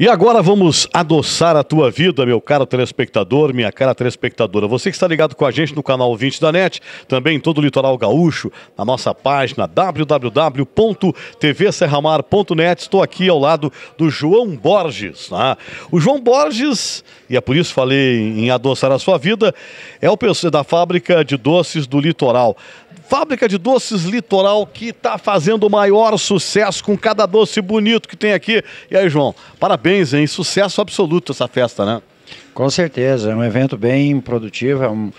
E agora vamos adoçar a tua vida, meu caro telespectador, minha cara telespectadora. Você que está ligado com a gente no canal 20 da NET, também em todo o litoral gaúcho, na nossa página www.tvserramar.net. Estou aqui ao lado do João Borges. Né? O João Borges, e é por isso falei em adoçar a sua vida, é o da fábrica de doces do litoral. Fábrica de Doces Litoral que está fazendo o maior sucesso com cada doce bonito que tem aqui. E aí, João, parabéns, hein? Sucesso absoluto essa festa, né? Com certeza, é um evento bem produtivo, é um,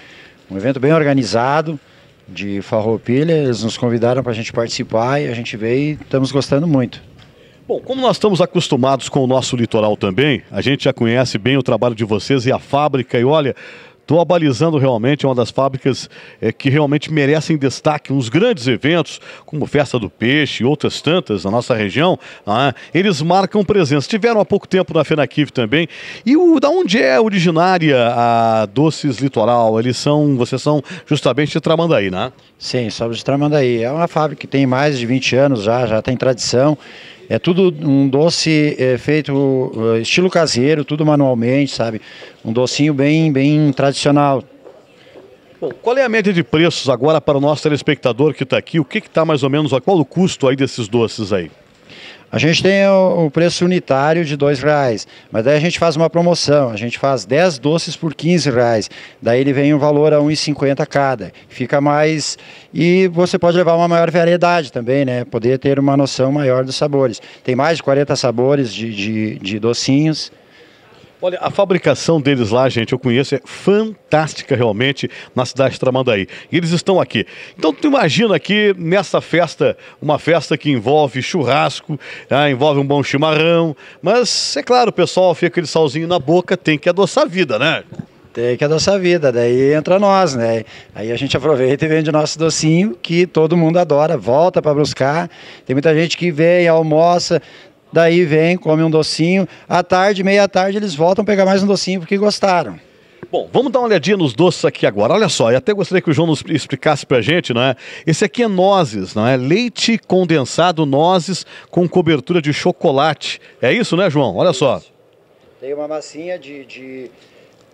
um evento bem organizado de Farroupilha. Eles nos convidaram para a gente participar e a gente veio e estamos gostando muito. Bom, como nós estamos acostumados com o nosso litoral também, a gente já conhece bem o trabalho de vocês e a fábrica. E olha, Estou abalizando realmente uma das fábricas é, que realmente merecem destaque nos grandes eventos, como Festa do Peixe e outras tantas na nossa região. Ah, eles marcam presença. Tiveram há pouco tempo na FENAKIV também. E o, da onde é originária a Doces Litoral? Eles são, vocês são justamente de Tramandaí, né? Sim, somos de Tramandaí. É uma fábrica que tem mais de 20 anos já, já tem tradição. É tudo um doce é, feito é, estilo caseiro, tudo manualmente, sabe? Um docinho bem, bem tradicional. Bom, qual é a média de preços agora para o nosso telespectador que está aqui? O que está mais ou menos, qual o custo aí desses doces aí? A gente tem o, o preço unitário de R$ reais, mas daí a gente faz uma promoção, a gente faz 10 doces por R$ reais, daí ele vem um valor a R$ 1,50 cada, fica mais... E você pode levar uma maior variedade também, né? Poder ter uma noção maior dos sabores. Tem mais de 40 sabores de, de, de docinhos, Olha, a fabricação deles lá, gente, eu conheço, é fantástica realmente na cidade de Tramandaí. E eles estão aqui. Então tu imagina aqui nessa festa, uma festa que envolve churrasco, né, envolve um bom chimarrão, mas é claro, o pessoal fica aquele salzinho na boca, tem que adoçar a vida, né? Tem que adoçar a vida, daí entra nós, né? Aí a gente aproveita e vende nosso docinho que todo mundo adora, volta para buscar. Tem muita gente que vem, almoça, daí vem, come um docinho. À tarde, meia tarde, eles voltam pegar mais um docinho porque gostaram. Bom, vamos dar uma olhadinha nos doces aqui agora. Olha só, e até gostaria que o João nos explicasse pra gente, é? Esse aqui é nozes, não é? Leite condensado, nozes com cobertura de chocolate. É isso, né, João? Olha só. Tem uma massinha de, de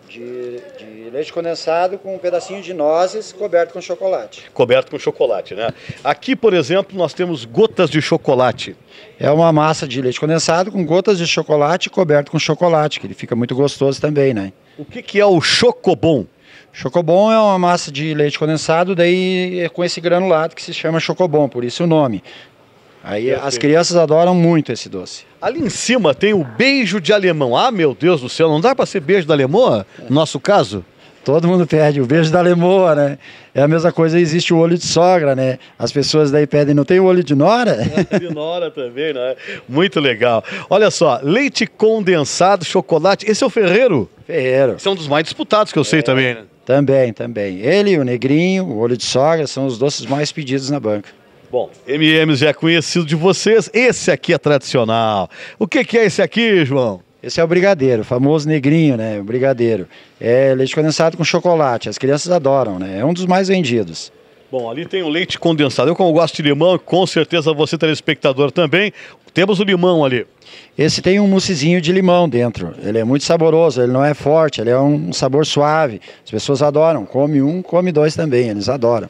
de, de, leite condensado com um pedacinho de nozes coberto com chocolate. Coberto com chocolate, né? Aqui, por exemplo, nós temos gotas de chocolate. É uma massa de leite condensado com gotas de chocolate coberto com chocolate, que ele fica muito gostoso também, né? O que, que é o chocobon? Chocobon é uma massa de leite condensado, daí é com esse granulado que se chama chocobon, por isso o nome. Aí Perfeito. as crianças adoram muito esse doce. Ali em cima tem o beijo de alemão. Ah, meu Deus do céu, não dá para ser beijo da alemoa? No nosso caso? Todo mundo perde o beijo da lemoa, né? É a mesma coisa, existe o olho de sogra, né? As pessoas daí pedem, não tem o olho de nora? É, de nora também, né? Muito legal. Olha só, leite condensado, chocolate. Esse é o Ferreiro? Ferreiro. Esse é um dos mais disputados que eu é. sei também, né? Também, também. Ele, o negrinho, o olho de sogra são os doces mais pedidos na banca. Bom, MMs já é conhecido de vocês. Esse aqui é tradicional. O que, que é esse aqui, João? Esse é o brigadeiro, famoso negrinho, né? O brigadeiro. É leite condensado com chocolate. As crianças adoram, né? É um dos mais vendidos. Bom, ali tem o leite condensado. Eu, como gosto de limão, com certeza você, telespectador, também. Temos o limão ali. Esse tem um moussezinho de limão dentro. Ele é muito saboroso, ele não é forte, ele é um sabor suave. As pessoas adoram. Come um, come dois também, eles adoram.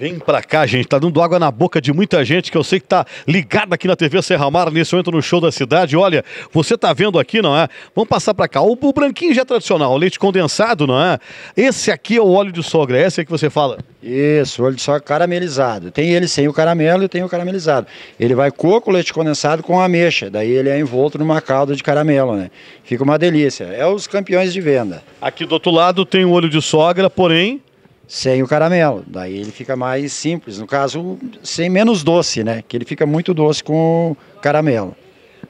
Vem pra cá, gente. Tá dando água na boca de muita gente que eu sei que tá ligada aqui na TV Serra Mar nesse momento no show da cidade. Olha, você tá vendo aqui, não é? Vamos passar pra cá. O, o branquinho já é tradicional, o leite condensado, não é? Esse aqui é o óleo de sogra, é esse aí que você fala? Isso, óleo de sogra caramelizado. Tem ele sem o caramelo e tem o caramelizado. Ele vai coco, leite condensado com ameixa. Daí ele é envolto numa calda de caramelo, né? Fica uma delícia. É os campeões de venda. Aqui do outro lado tem o óleo de sogra, porém sem o caramelo. Daí ele fica mais simples, no caso, sem menos doce, né? Que ele fica muito doce com o caramelo.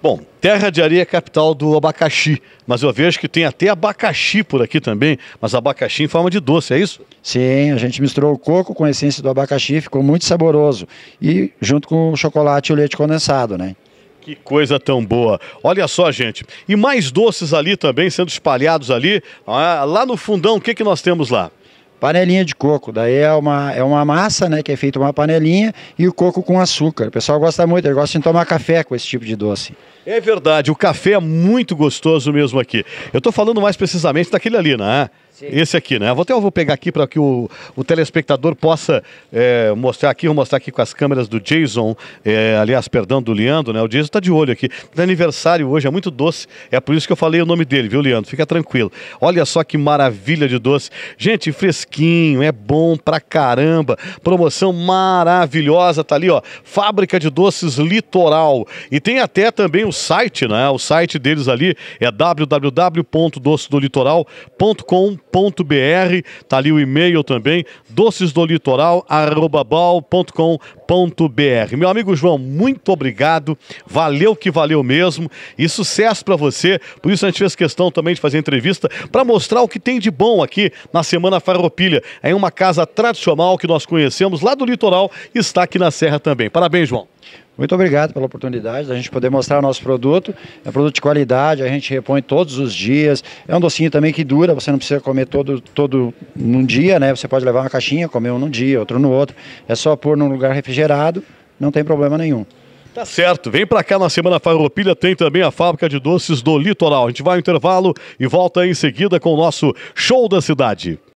Bom, Terra de Areia é capital do abacaxi, mas eu vejo que tem até abacaxi por aqui também, mas abacaxi em forma de doce, é isso? Sim, a gente misturou o coco com a essência do abacaxi, ficou muito saboroso. E junto com o chocolate e o leite condensado, né? Que coisa tão boa. Olha só, gente. E mais doces ali também sendo espalhados ali. Ah, lá no fundão, o que, que nós temos lá? panelinha de coco. Daí é uma, é uma massa, né, que é feita uma panelinha e o coco com açúcar. O pessoal gosta muito, eles gostam de tomar café com esse tipo de doce. É verdade, o café é muito gostoso mesmo aqui. Eu estou falando mais precisamente daquele ali, né? Esse aqui, né? Vou até eu vou pegar aqui para que o, o telespectador possa é, mostrar aqui, vou mostrar aqui com as câmeras do Jason, é, aliás, perdão, do Leandro, né? O Jason está de olho aqui. Tá aniversário hoje, é muito doce. É por isso que eu falei o nome dele, viu, Leandro? Fica tranquilo. Olha só que maravilha de doce. Gente, fresquinho, é bom pra caramba. Promoção maravilhosa, tá ali, ó. Fábrica de Doces Litoral. E tem até também o site, né? O site deles ali é www.docedolitoral.com.br .br Tá ali o e-mail também, docesdolitoral@bal.com.br. Meu amigo João, muito obrigado. Valeu que valeu mesmo e sucesso para você. Por isso a gente fez questão também de fazer entrevista para mostrar o que tem de bom aqui na Semana Farroupilha. É uma casa tradicional que nós conhecemos lá do litoral, está aqui na Serra também. Parabéns, João. Muito obrigado pela oportunidade da gente poder mostrar nosso produto. É um produto de qualidade, a gente repõe todos os dias. É um docinho também que dura, você não precisa comer todo, todo num dia, né? Você pode levar uma caixinha, comer um num dia, outro no outro. É só pôr num lugar refrigerado, não tem problema nenhum. Tá certo, vem para cá na Semana Farroupilha, tem também a fábrica de doces do Litoral. A gente vai ao intervalo e volta em seguida com o nosso show da cidade.